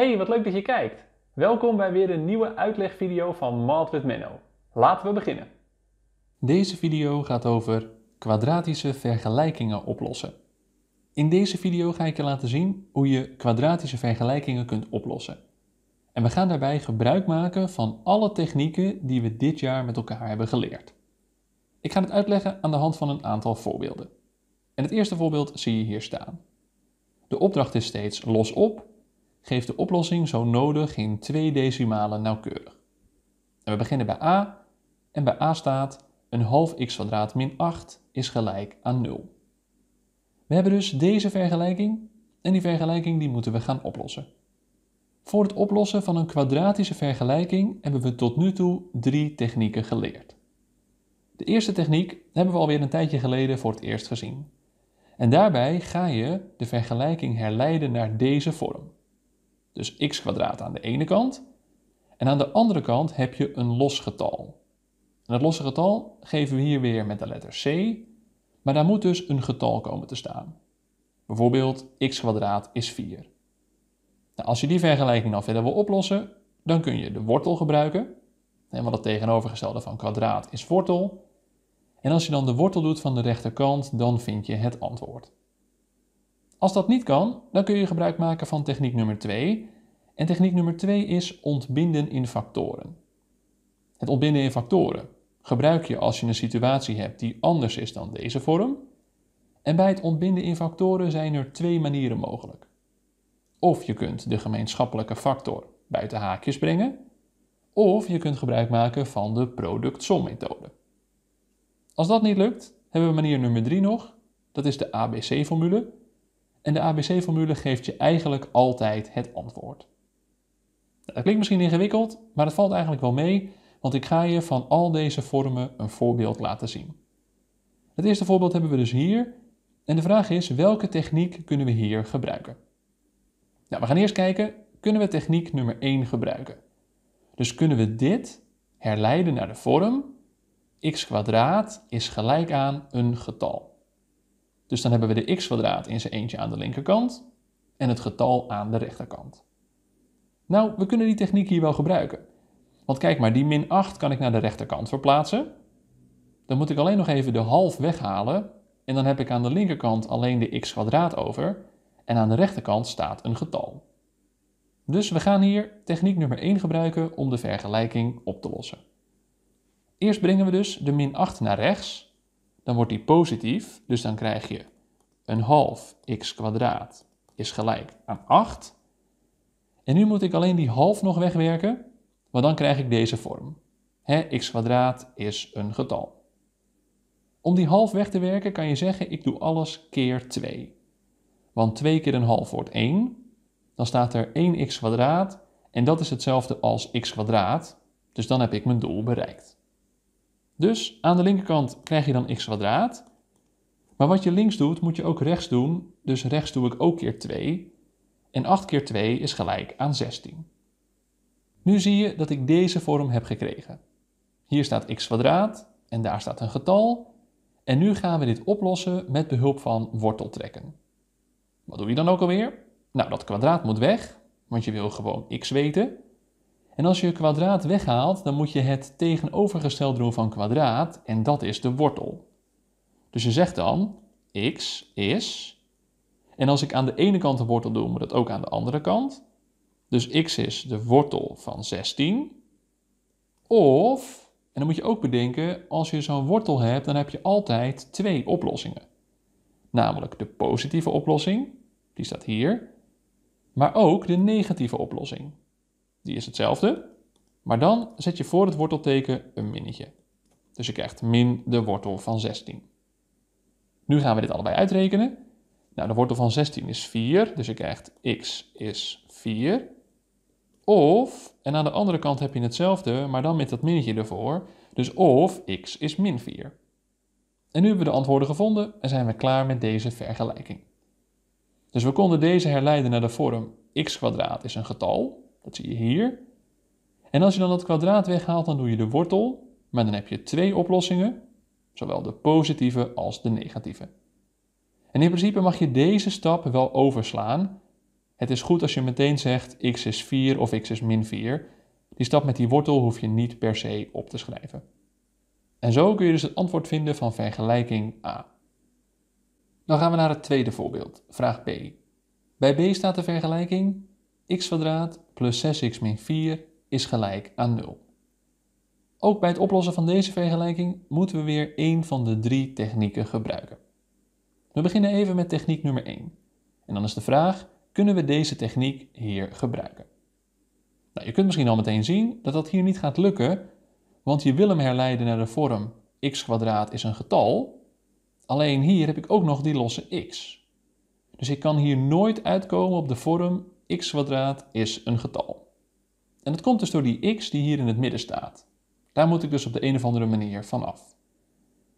Hey, wat leuk dat je kijkt! Welkom bij weer een nieuwe uitlegvideo van Math with Menno. Laten we beginnen. Deze video gaat over kwadratische vergelijkingen oplossen. In deze video ga ik je laten zien hoe je kwadratische vergelijkingen kunt oplossen. En we gaan daarbij gebruik maken van alle technieken die we dit jaar met elkaar hebben geleerd. Ik ga het uitleggen aan de hand van een aantal voorbeelden. En het eerste voorbeeld zie je hier staan. De opdracht is steeds los op Geef de oplossing zo nodig in twee decimalen nauwkeurig. En we beginnen bij a en bij a staat een half x kwadraat min 8 is gelijk aan 0. We hebben dus deze vergelijking en die vergelijking die moeten we gaan oplossen. Voor het oplossen van een kwadratische vergelijking hebben we tot nu toe drie technieken geleerd. De eerste techniek hebben we alweer een tijdje geleden voor het eerst gezien. En daarbij ga je de vergelijking herleiden naar deze vorm. Dus x kwadraat aan de ene kant. En aan de andere kant heb je een los getal. En dat losse getal geven we hier weer met de letter c. Maar daar moet dus een getal komen te staan. Bijvoorbeeld x kwadraat is 4. Nou, als je die vergelijking dan verder wil oplossen, dan kun je de wortel gebruiken. wat het tegenovergestelde van kwadraat is wortel. En als je dan de wortel doet van de rechterkant, dan vind je het antwoord. Als dat niet kan, dan kun je gebruik maken van techniek nummer 2. En techniek nummer 2 is ontbinden in factoren. Het ontbinden in factoren gebruik je als je een situatie hebt die anders is dan deze vorm. En bij het ontbinden in factoren zijn er twee manieren mogelijk. Of je kunt de gemeenschappelijke factor buiten haakjes brengen, of je kunt gebruik maken van de productom-methode. Als dat niet lukt, hebben we manier nummer 3 nog. Dat is de ABC-formule en de ABC-formule geeft je eigenlijk altijd het antwoord. Nou, dat klinkt misschien ingewikkeld, maar het valt eigenlijk wel mee, want ik ga je van al deze vormen een voorbeeld laten zien. Het eerste voorbeeld hebben we dus hier. En de vraag is, welke techniek kunnen we hier gebruiken? Nou, we gaan eerst kijken, kunnen we techniek nummer 1 gebruiken? Dus kunnen we dit herleiden naar de vorm x is gelijk aan een getal. Dus dan hebben we de x-kwadraat in zijn eentje aan de linkerkant en het getal aan de rechterkant. Nou, we kunnen die techniek hier wel gebruiken. Want kijk maar, die min 8 kan ik naar de rechterkant verplaatsen. Dan moet ik alleen nog even de half weghalen en dan heb ik aan de linkerkant alleen de x-kwadraat over en aan de rechterkant staat een getal. Dus we gaan hier techniek nummer 1 gebruiken om de vergelijking op te lossen. Eerst brengen we dus de min 8 naar rechts dan wordt die positief. Dus dan krijg je een half x kwadraat is gelijk aan 8. En nu moet ik alleen die half nog wegwerken, want dan krijg ik deze vorm. x kwadraat is een getal. Om die half weg te werken kan je zeggen, ik doe alles keer 2. Want 2 keer een half wordt 1. Dan staat er 1x kwadraat en dat is hetzelfde als x kwadraat. Dus dan heb ik mijn doel bereikt. Dus aan de linkerkant krijg je dan x kwadraat. Maar wat je links doet, moet je ook rechts doen. Dus rechts doe ik ook keer 2. En 8 keer 2 is gelijk aan 16. Nu zie je dat ik deze vorm heb gekregen. Hier staat x kwadraat en daar staat een getal. En nu gaan we dit oplossen met behulp van worteltrekken. Wat doe je dan ook alweer? Nou, dat kwadraat moet weg, want je wil gewoon x weten. En als je kwadraat weghaalt, dan moet je het tegenovergestelde doen van kwadraat en dat is de wortel. Dus je zegt dan x is, en als ik aan de ene kant de wortel doe, moet dat ook aan de andere kant. Dus x is de wortel van 16. Of, en dan moet je ook bedenken, als je zo'n wortel hebt, dan heb je altijd twee oplossingen. Namelijk de positieve oplossing, die staat hier, maar ook de negatieve oplossing. Die is hetzelfde. Maar dan zet je voor het wortelteken een minnetje. Dus je krijgt min de wortel van 16. Nu gaan we dit allebei uitrekenen. Nou, de wortel van 16 is 4, dus je krijgt x is 4. Of, en aan de andere kant heb je hetzelfde, maar dan met dat minnetje ervoor. Dus of x is min 4. En nu hebben we de antwoorden gevonden en zijn we klaar met deze vergelijking. Dus we konden deze herleiden naar de vorm x kwadraat is een getal. Dat zie je hier. En als je dan dat kwadraat weghaalt, dan doe je de wortel. Maar dan heb je twee oplossingen, zowel de positieve als de negatieve. En in principe mag je deze stap wel overslaan. Het is goed als je meteen zegt x is 4 of x is min 4. Die stap met die wortel hoef je niet per se op te schrijven. En zo kun je dus het antwoord vinden van vergelijking A. Dan gaan we naar het tweede voorbeeld, vraag B. Bij B staat de vergelijking x plus 6x min 4 is gelijk aan 0. Ook bij het oplossen van deze vergelijking moeten we weer één van de drie technieken gebruiken. We beginnen even met techniek nummer 1. En dan is de vraag, kunnen we deze techniek hier gebruiken? Nou, je kunt misschien al meteen zien dat dat hier niet gaat lukken, want je wil hem herleiden naar de vorm x is een getal. Alleen hier heb ik ook nog die losse x. Dus ik kan hier nooit uitkomen op de vorm x is een getal. En dat komt dus door die x die hier in het midden staat. Daar moet ik dus op de een of andere manier van af.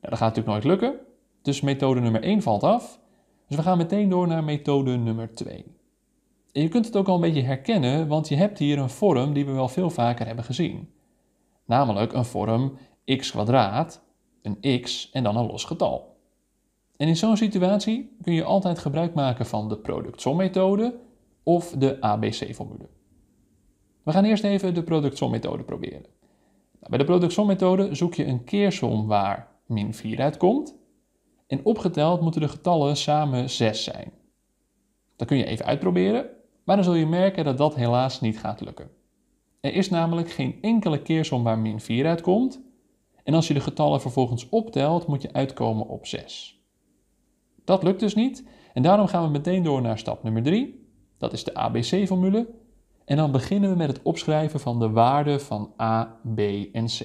dat gaat natuurlijk nooit lukken, dus methode nummer 1 valt af. Dus we gaan meteen door naar methode nummer 2. En je kunt het ook al een beetje herkennen, want je hebt hier een vorm die we wel veel vaker hebben gezien. Namelijk een vorm x een x en dan een los getal. En in zo'n situatie kun je altijd gebruik maken van de productsommethode of de ABC-formule. We gaan eerst even de productsommethode proberen. Nou, bij de productsommethode zoek je een keersom waar min 4 uitkomt. En opgeteld moeten de getallen samen 6 zijn. Dat kun je even uitproberen, maar dan zul je merken dat dat helaas niet gaat lukken. Er is namelijk geen enkele keersom waar min 4 uitkomt. En als je de getallen vervolgens optelt, moet je uitkomen op 6. Dat lukt dus niet en daarom gaan we meteen door naar stap nummer 3. Dat is de ABC-formule. En dan beginnen we met het opschrijven van de waarden van a, b en c.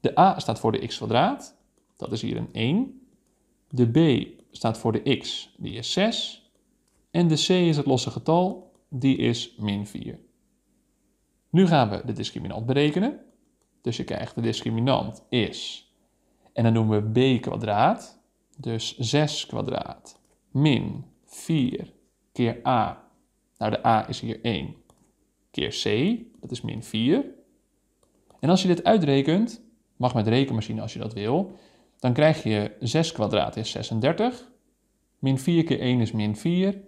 De a staat voor de x-kwadraat, dat is hier een 1. De b staat voor de x, die is 6. En de c is het losse getal, die is min 4. Nu gaan we de discriminant berekenen. Dus je krijgt de discriminant is, en dan doen we b kwadraat, dus 6 kwadraat min 4 keer a. Nou, de a is hier 1. Keer c, dat is min 4. En als je dit uitrekent, mag met rekenmachine als je dat wil, dan krijg je 6 kwadraat is 36. Min 4 keer 1 is min 4.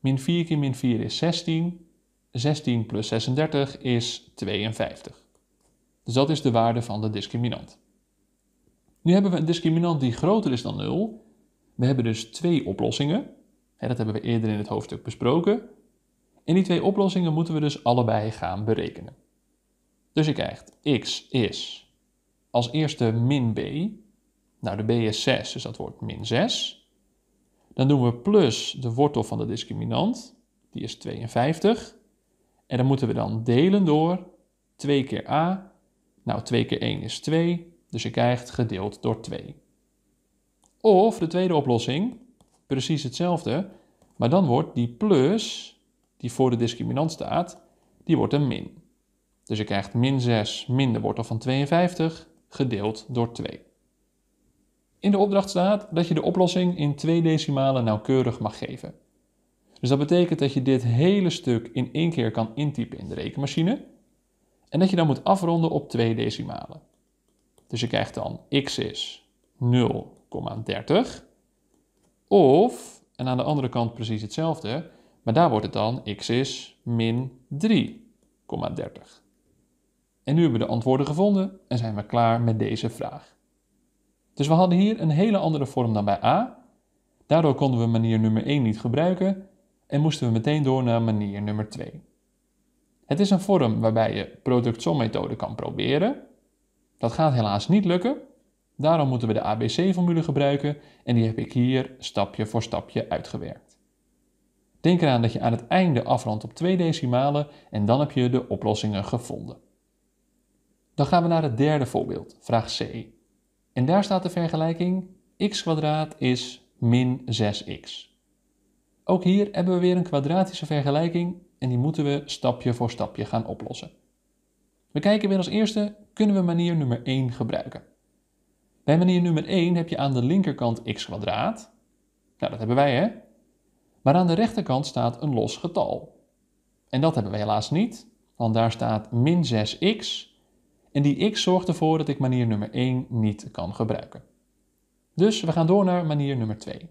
Min 4 keer min 4 is 16. 16 plus 36 is 52. Dus dat is de waarde van de discriminant. Nu hebben we een discriminant die groter is dan 0. We hebben dus twee oplossingen dat hebben we eerder in het hoofdstuk besproken. En die twee oplossingen moeten we dus allebei gaan berekenen. Dus je krijgt x is als eerste min b. Nou, de b is 6, dus dat wordt min 6. Dan doen we plus de wortel van de discriminant, die is 52. En dan moeten we dan delen door 2 keer a. Nou, 2 keer 1 is 2, dus je krijgt gedeeld door 2. Of de tweede oplossing, precies hetzelfde, maar dan wordt die plus, die voor de discriminant staat, die wordt een min. Dus je krijgt min 6 min de wortel van 52 gedeeld door 2. In de opdracht staat dat je de oplossing in twee decimalen nauwkeurig mag geven. Dus dat betekent dat je dit hele stuk in één keer kan intypen in de rekenmachine en dat je dan moet afronden op twee decimalen. Dus je krijgt dan x is 0,30 of, en aan de andere kant precies hetzelfde, maar daar wordt het dan x is min 3,30. En nu hebben we de antwoorden gevonden en zijn we klaar met deze vraag. Dus we hadden hier een hele andere vorm dan bij A. Daardoor konden we manier nummer 1 niet gebruiken en moesten we meteen door naar manier nummer 2. Het is een vorm waarbij je product som kan proberen. Dat gaat helaas niet lukken, Daarom moeten we de ABC-formule gebruiken en die heb ik hier stapje voor stapje uitgewerkt. Denk eraan dat je aan het einde afrondt op twee decimalen en dan heb je de oplossingen gevonden. Dan gaan we naar het derde voorbeeld, vraag C. En daar staat de vergelijking x is min 6x. Ook hier hebben we weer een kwadratische vergelijking en die moeten we stapje voor stapje gaan oplossen. We kijken weer als eerste, kunnen we manier nummer 1 gebruiken? Bij manier nummer 1 heb je aan de linkerkant x kwadraat. Nou, dat hebben wij hè. Maar aan de rechterkant staat een los getal. En dat hebben wij helaas niet, want daar staat min 6x. En die x zorgt ervoor dat ik manier nummer 1 niet kan gebruiken. Dus we gaan door naar manier nummer 2.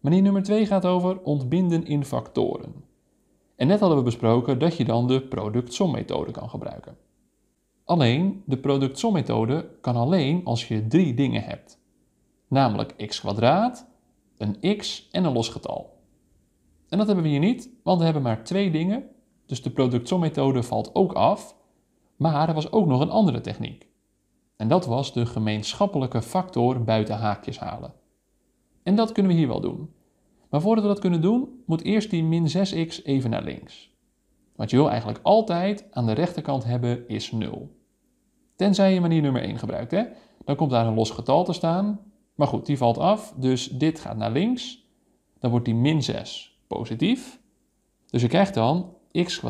Manier nummer 2 gaat over ontbinden in factoren. En net hadden we besproken dat je dan de product product-som-methode kan gebruiken. Alleen de productsommethode kan alleen als je drie dingen hebt, namelijk x kwadraat, een x en een losgetal. En dat hebben we hier niet, want we hebben maar twee dingen, dus de productsommethode valt ook af, maar er was ook nog een andere techniek. En dat was de gemeenschappelijke factor buiten haakjes halen. En dat kunnen we hier wel doen. Maar voordat we dat kunnen doen, moet eerst die min 6x even naar links. Wat je wil eigenlijk altijd aan de rechterkant hebben is 0. Tenzij je manier nummer 1 gebruikt. Hè? Dan komt daar een los getal te staan. Maar goed, die valt af. Dus dit gaat naar links. Dan wordt die min 6 positief. Dus je krijgt dan x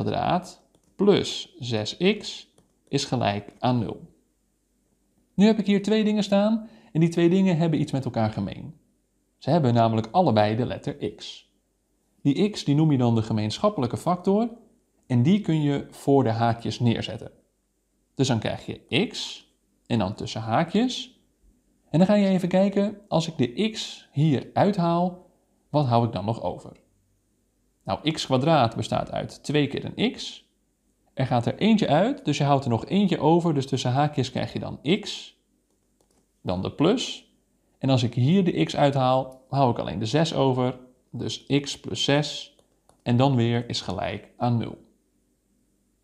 plus 6x is gelijk aan 0. Nu heb ik hier twee dingen staan en die twee dingen hebben iets met elkaar gemeen. Ze hebben namelijk allebei de letter x. Die x die noem je dan de gemeenschappelijke factor en die kun je voor de haakjes neerzetten. Dus dan krijg je x en dan tussen haakjes. En dan ga je even kijken, als ik de x hier uithaal, wat hou ik dan nog over? Nou, x kwadraat bestaat uit 2 keer een x. Er gaat er eentje uit, dus je houdt er nog eentje over. Dus tussen haakjes krijg je dan x, dan de plus. En als ik hier de x uithaal, hou ik alleen de 6 over. Dus x plus 6 en dan weer is gelijk aan 0.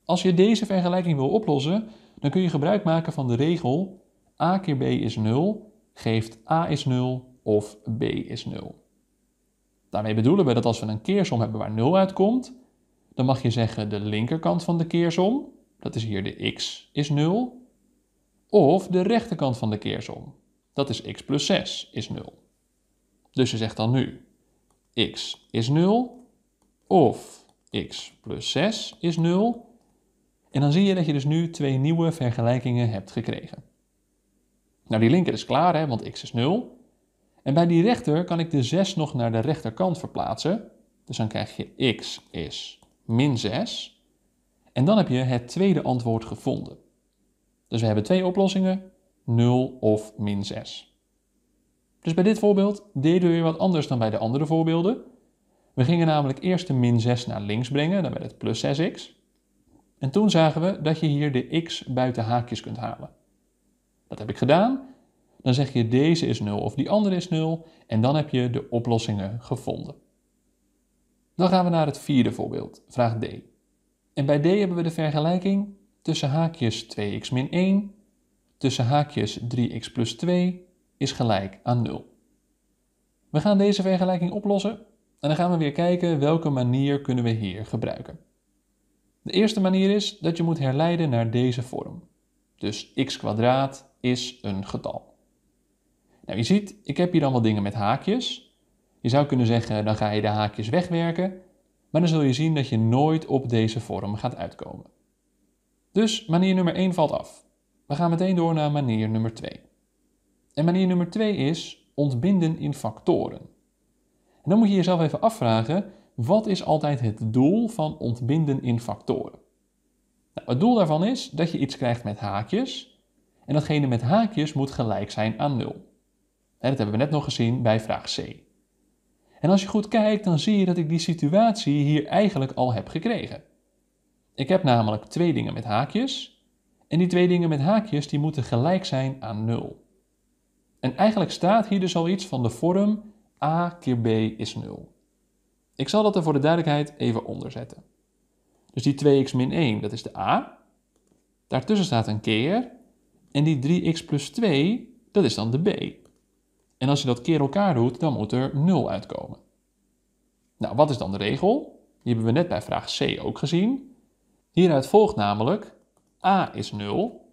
Als je deze vergelijking wil oplossen, dan kun je gebruik maken van de regel a keer b is 0 geeft a is 0 of b is 0. Daarmee bedoelen we dat als we een keersom hebben waar 0 uitkomt, dan mag je zeggen de linkerkant van de keersom, dat is hier de x is 0, of de rechterkant van de keersom, dat is x plus 6 is 0. Dus je zegt dan nu x is 0 of x plus 6 is 0 en dan zie je dat je dus nu twee nieuwe vergelijkingen hebt gekregen. Nou, die linker is klaar, hè, want x is 0. En bij die rechter kan ik de 6 nog naar de rechterkant verplaatsen. Dus dan krijg je x is min 6. En dan heb je het tweede antwoord gevonden. Dus we hebben twee oplossingen, 0 of min 6. Dus bij dit voorbeeld deden we wat anders dan bij de andere voorbeelden. We gingen namelijk eerst de min 6 naar links brengen, dan werd het plus 6x. En toen zagen we dat je hier de x buiten haakjes kunt halen. Dat heb ik gedaan. Dan zeg je deze is 0 of die andere is 0 en dan heb je de oplossingen gevonden. Dan gaan we naar het vierde voorbeeld, vraag D. En bij D hebben we de vergelijking tussen haakjes 2x 1 tussen haakjes 3x plus 2 is gelijk aan 0. We gaan deze vergelijking oplossen en dan gaan we weer kijken welke manier kunnen we hier gebruiken. De eerste manier is dat je moet herleiden naar deze vorm. Dus x kwadraat is een getal. Nou, je ziet, ik heb hier allemaal dingen met haakjes. Je zou kunnen zeggen, dan ga je de haakjes wegwerken, maar dan zul je zien dat je nooit op deze vorm gaat uitkomen. Dus manier nummer 1 valt af. We gaan meteen door naar manier nummer 2. En manier nummer 2 is ontbinden in factoren. En dan moet je jezelf even afvragen, wat is altijd het doel van ontbinden in factoren? Nou, het doel daarvan is dat je iets krijgt met haakjes en datgene met haakjes moet gelijk zijn aan 0. dat hebben we net nog gezien bij vraag C. En als je goed kijkt, dan zie je dat ik die situatie hier eigenlijk al heb gekregen. Ik heb namelijk twee dingen met haakjes en die twee dingen met haakjes die moeten gelijk zijn aan 0. En eigenlijk staat hier dus al iets van de vorm a keer b is 0. Ik zal dat er voor de duidelijkheid even onder zetten. Dus die 2x 1, dat is de a. Daartussen staat een keer. En die 3x plus 2, dat is dan de b. En als je dat keer elkaar doet, dan moet er 0 uitkomen. Nou, wat is dan de regel? Die hebben we net bij vraag C ook gezien. Hieruit volgt namelijk a is 0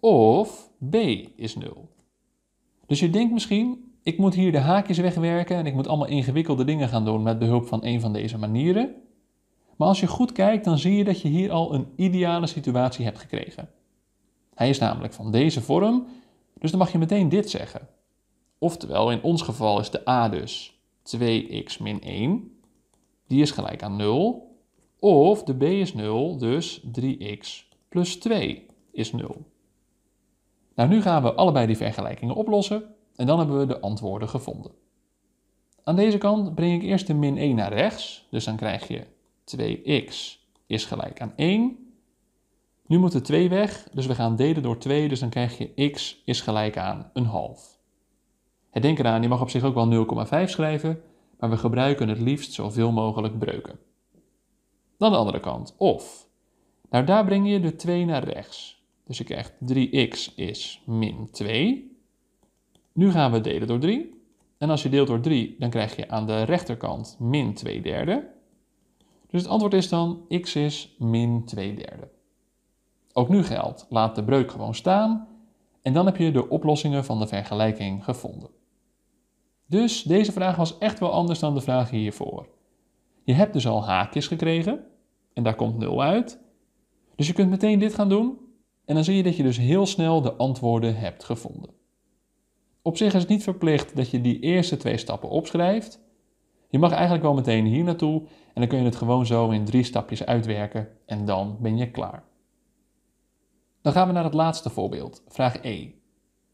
of b is 0. Dus je denkt misschien, ik moet hier de haakjes wegwerken en ik moet allemaal ingewikkelde dingen gaan doen met behulp van een van deze manieren. Maar als je goed kijkt, dan zie je dat je hier al een ideale situatie hebt gekregen. Hij is namelijk van deze vorm, dus dan mag je meteen dit zeggen. Oftewel, in ons geval is de a dus 2x min 1, die is gelijk aan 0. Of de b is 0, dus 3x plus 2 is 0. Nou, nu gaan we allebei die vergelijkingen oplossen. En dan hebben we de antwoorden gevonden. Aan deze kant breng ik eerst de min 1 naar rechts. Dus dan krijg je 2x is gelijk aan 1. Nu moet de 2 weg, dus we gaan delen door 2. Dus dan krijg je x is gelijk aan een half. Denk eraan, je mag op zich ook wel 0,5 schrijven. Maar we gebruiken het liefst zoveel mogelijk breuken. Dan de andere kant, of. Nou, daar breng je de 2 naar rechts. Dus je krijgt 3x is min 2. Nu gaan we delen door 3. En als je deelt door 3, dan krijg je aan de rechterkant min 2 derde. Dus het antwoord is dan x is min 2 derde. Ook nu geldt, laat de breuk gewoon staan en dan heb je de oplossingen van de vergelijking gevonden. Dus deze vraag was echt wel anders dan de vraag hiervoor. Je hebt dus al haakjes gekregen en daar komt 0 uit. Dus je kunt meteen dit gaan doen en dan zie je dat je dus heel snel de antwoorden hebt gevonden. Op zich is het niet verplicht dat je die eerste twee stappen opschrijft. Je mag eigenlijk wel meteen hier naartoe en dan kun je het gewoon zo in drie stapjes uitwerken en dan ben je klaar. Dan gaan we naar het laatste voorbeeld, vraag E.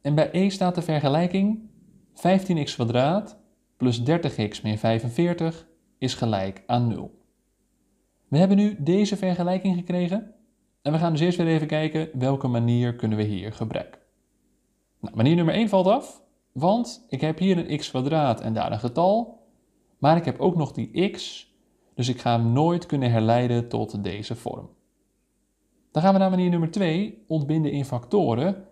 En bij E staat de vergelijking 15x plus 30x 45 is gelijk aan 0. We hebben nu deze vergelijking gekregen en we gaan dus eerst weer even kijken welke manier kunnen we hier gebruiken. Nou, manier nummer 1 valt af, want ik heb hier een x kwadraat en daar een getal, maar ik heb ook nog die x, dus ik ga hem nooit kunnen herleiden tot deze vorm. Dan gaan we naar manier nummer 2, ontbinden in factoren.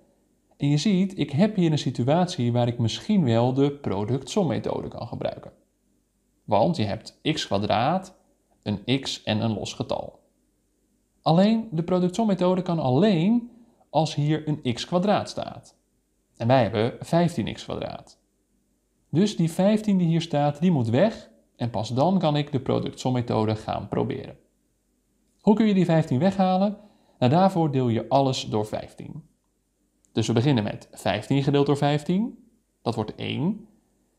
En je ziet, ik heb hier een situatie waar ik misschien wel de productsommethode kan gebruiken. Want je hebt x kwadraat, een x en een los getal. Alleen, de productsommethode kan alleen als hier een x kwadraat staat. En wij hebben 15x Dus die 15 die hier staat, die moet weg en pas dan kan ik de productsommethode gaan proberen. Hoe kun je die 15 weghalen? Nou, daarvoor deel je alles door 15. Dus we beginnen met 15 gedeeld door 15. Dat wordt 1.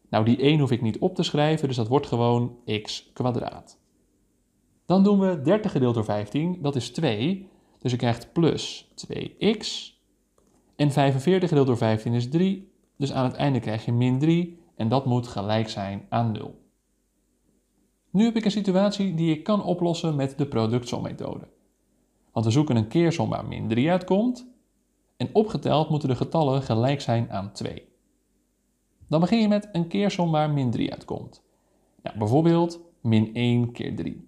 Nou, die 1 hoef ik niet op te schrijven, dus dat wordt gewoon x kwadraat. Dan doen we 30 gedeeld door 15, dat is 2. Dus je krijgt plus 2x en 45 gedeeld door 15 is 3, dus aan het einde krijg je min 3 en dat moet gelijk zijn aan 0. Nu heb ik een situatie die ik kan oplossen met de productsommethode. Want we zoeken een keersom waar min 3 uitkomt en opgeteld moeten de getallen gelijk zijn aan 2. Dan begin je met een keersom waar min 3 uitkomt. bijvoorbeeld min 1 keer 3.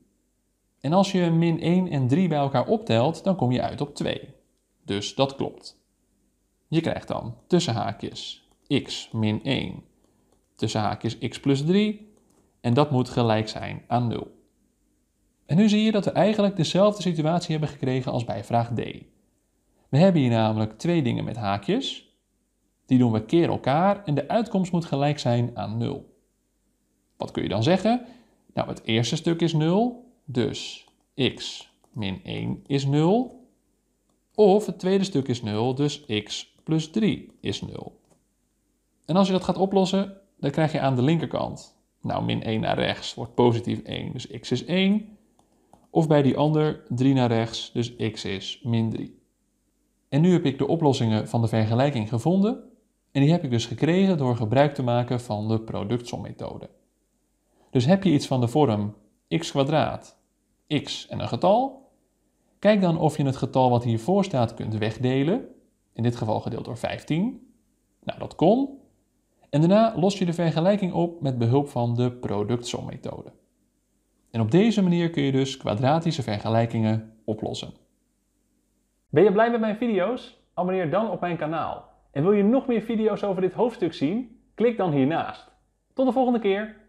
En als je min 1 en 3 bij elkaar optelt, dan kom je uit op 2. Dus dat klopt. Je krijgt dan tussen haakjes x min 1 tussen haakjes x plus 3 en dat moet gelijk zijn aan 0. En nu zie je dat we eigenlijk dezelfde situatie hebben gekregen als bij vraag D. We hebben hier namelijk twee dingen met haakjes. Die doen we keer elkaar en de uitkomst moet gelijk zijn aan 0. Wat kun je dan zeggen? Nou, het eerste stuk is 0, dus x min 1 is 0. Of het tweede stuk is 0, dus x plus 3 is 0. En als je dat gaat oplossen, dan krijg je aan de linkerkant, nou min 1 naar rechts wordt positief 1, dus x is 1. Of bij die ander 3 naar rechts, dus x is min 3. En nu heb ik de oplossingen van de vergelijking gevonden en die heb ik dus gekregen door gebruik te maken van de productsommethode. Dus heb je iets van de vorm x kwadraat, x en een getal, kijk dan of je het getal wat hiervoor staat kunt wegdelen in dit geval gedeeld door 15. Nou, dat kon. En daarna los je de vergelijking op met behulp van de productsommethode. En op deze manier kun je dus kwadratische vergelijkingen oplossen. Ben je blij met mijn video's? Abonneer dan op mijn kanaal. En wil je nog meer video's over dit hoofdstuk zien? Klik dan hiernaast. Tot de volgende keer!